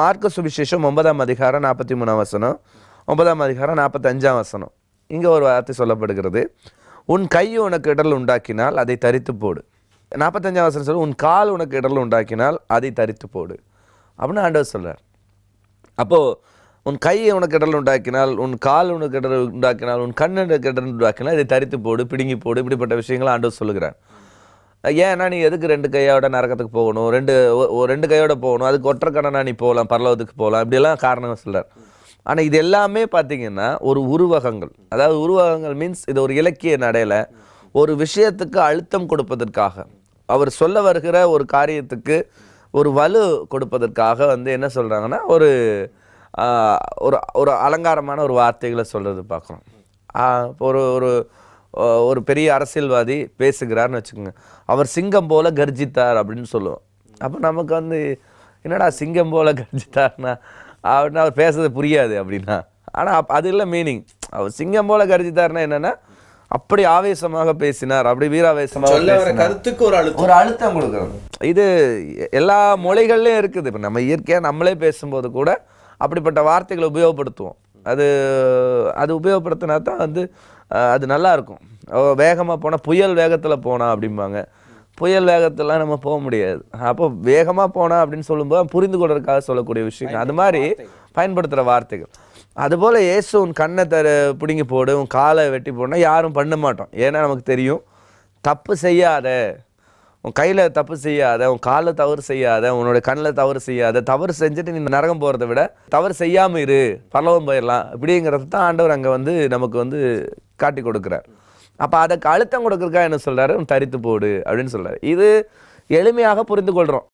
மார்க்க சுவிசேஷம் ஒன்பதாம் அதிகாரம் நாற்பத்தி மூணாம் வசனம் ஒன்பதாம் அதிகாரம் நாற்பத்தி அஞ்சாம் வசனம் இங்கே ஒரு வார்த்தை சொல்லப்படுகிறது உன் கை உனக்கு இடல் உண்டாக்கினால் அதை தரித்து போடு நாற்பத்தஞ்சாம் வசனம் சொல்லு உன் கால் உனக்கு இடல் உண்டாக்கினால் அதை தரித்து போடு அப்படின்னு ஆண்டவர் சொல்கிறார் அப்போது உன் கையை உனக்கு இடல் உண்டாக்கினால் உன் கால் உனக்கு இடல் உண்டாக்கினால் உன் கண்ணு உனக்கு இடல் உண்டாக்கினால் இதை தரித்து போடு பிடுங்கி போடு இப்படிப்பட்ட விஷயங்களை ஆண்டவர் சொல்லுகிறார் ஏன்னா நீ எதுக்கு ரெண்டு கையோட நரகத்துக்கு போகணும் ரெண்டு ரெண்டு கையோட போகணும் அதுக்கு ஒற்றைக்கணனா நீ போகலாம் பரலோகத்துக்கு போகலாம் இப்படிலாம் காரணம் சொல்கிறார் ஆனால் இது எல்லாமே பார்த்திங்கன்னா ஒரு உருவகங்கள் அதாவது உருவகங்கள் மீன்ஸ் இது ஒரு இலக்கிய நடையில் ஒரு விஷயத்துக்கு அழுத்தம் கொடுப்பதற்காக அவர் சொல்ல வருகிற ஒரு காரியத்துக்கு ஒரு வலு கொடுப்பதற்காக வந்து என்ன சொல்கிறாங்கன்னா ஒரு ஒரு ஒரு அலங்காரமான ஒரு வார்த்தைகளை சொல்கிறது பார்க்குறோம் ஒரு ஒரு ஒரு பெரிய அரசியல்வாதி பேசுகிறார்னு வச்சுக்கோங்க அவர் சிங்கம் போல கர்ஜித்தார் அப்படின்னு சொல்லுவோம் அப்போ நமக்கு வந்து என்னடா சிங்கம் போல கர்ஜித்தார்னா அப்படின்னா அவர் பேசுறது புரியாது அப்படின்னா ஆனால் அது இல்லை மீனிங் அவர் சிங்கம் போல கர்ஜித்தார்னா என்னன்னா அப்படி ஆவேசமாக பேசினார் அப்படி வீராவேசமாக கருத்துக்கு ஒரு அழுத்தம் ஒரு அழுத்தம் கொடுக்குறது இது எல்லா மொழிகள்லையும் இருக்குது இப்போ நம்ம இயற்கையாக நம்மளே பேசும்போது கூட அப்படிப்பட்ட வார்த்தைகளை உபயோகப்படுத்துவோம் அது அது உபயோகப்படுத்தினா தான் வந்து அது நல்லாயிருக்கும் வேகமாக போனால் புயல் வேகத்தில் போனால் அப்படிம்பாங்க புயல் வேகத்திலாம் நம்ம போக முடியாது அப்போ வேகமாக போனால் அப்படின்னு சொல்லும்போது புரிந்து கொள்றதுக்காக சொல்லக்கூடிய விஷயங்கள் அது மாதிரி பயன்படுத்துகிற வார்த்தைகள் அதுபோல் ஏசு உன் கண்ணை தர பிடுங்கி போடு உன் காலை வெட்டி போடனா யாரும் பண்ண மாட்டோம் ஏன்னா நமக்கு தெரியும் தப்பு செய்யாத உன் கையில் தப்பு செய்யாத உன் காலில் தவறு செய்யாத உன்னோட கண்ணில் தவறு செய்யாத தவறு செஞ்சுட்டு நீ நரகம் போகிறத விட தவறு செய்யாமல் இரு பல்லவம் போயிடலாம் இப்படிங்கிறது தான் ஆண்டவர் அங்கே வந்து நமக்கு வந்து காட்டி கொடுக்குறார் அப்போ அதுக்கு அழுத்தம் கொடுக்குறக்கா என்ன சொல்கிறாரு தரித்து போடு அப்படின்னு சொல்கிறார் இது எளிமையாக புரிந்து கொள்கிறோம்